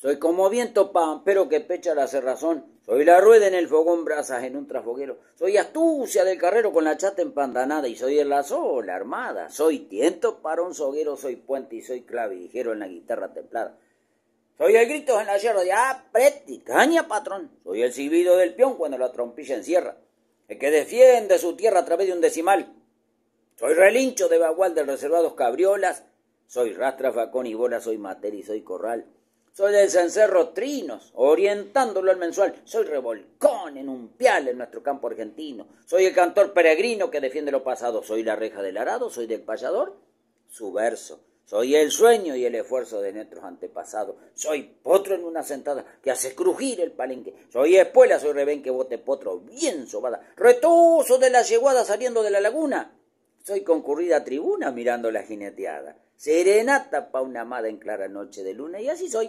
Soy como viento pampero que pecha la cerrazón. Soy la rueda en el fogón brasas en un trasfoguero. Soy astucia del carrero con la chata empandanada. Y soy el lazo, la armada. Soy tiento para un soguero. Soy puente y soy clavijero en la guitarra templada. Soy el grito en la sierra de apreti, ah, caña, patrón. Soy el silbido del peón cuando la trompilla encierra. El que defiende su tierra a través de un decimal. Soy relincho de bagual de reservados cabriolas. Soy rastra, facón y bola. Soy y soy corral. Soy del cencerro trinos, orientándolo al mensual. Soy revolcón en un pial en nuestro campo argentino. Soy el cantor peregrino que defiende lo pasado. Soy la reja del arado, soy del payador, su verso. Soy el sueño y el esfuerzo de nuestros antepasados. Soy potro en una sentada que hace crujir el palenque. Soy espuela, soy revén que bote potro bien sobada. Retoso de la yeguada saliendo de la laguna. Soy concurrida tribuna mirando la jineteada. Serenata pa' una amada en clara noche de luna y así soy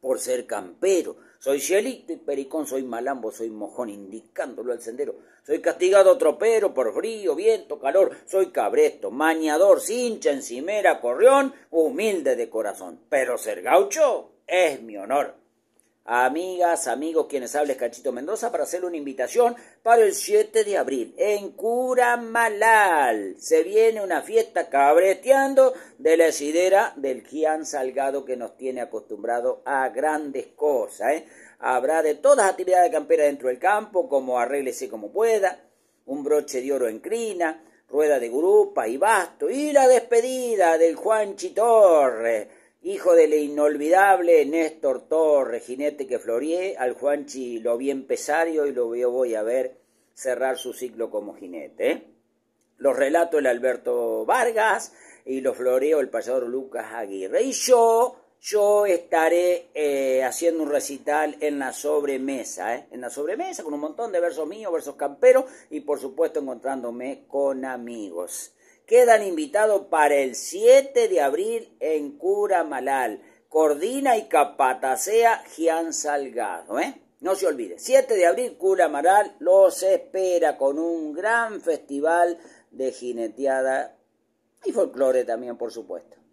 por ser campero. Soy cielito y pericón, soy malambo, soy mojón, indicándolo al sendero. Soy castigado tropero por frío, viento, calor. Soy cabresto, mañador, cincha, encimera, corrión, humilde de corazón. Pero ser gaucho es mi honor amigas, amigos, quienes hables Cachito Mendoza, para hacerle una invitación para el 7 de abril en Curamalal. Se viene una fiesta cabreteando de la sidera del Gian Salgado que nos tiene acostumbrado a grandes cosas. ¿eh? Habrá de todas actividades actividades campera dentro del campo, como arréglese como pueda, un broche de oro en crina, rueda de grupa y basto, y la despedida del Juanchi Chitorre. Hijo del inolvidable Néstor Torre, jinete que floreé, al Juanchi lo vi empresario y lo voy a ver cerrar su ciclo como jinete. ¿eh? Los relato el Alberto Vargas y los floreo el pasador Lucas Aguirre. Y yo, yo estaré eh, haciendo un recital en la sobremesa, ¿eh? en la sobremesa con un montón de versos míos, versos camperos y por supuesto encontrándome con amigos quedan invitados para el 7 de abril en Cura Malal. Cordina y capatacea Gian Salgado. ¿eh? No se olvide, 7 de abril Cura Malal los espera con un gran festival de jineteada y folclore también, por supuesto.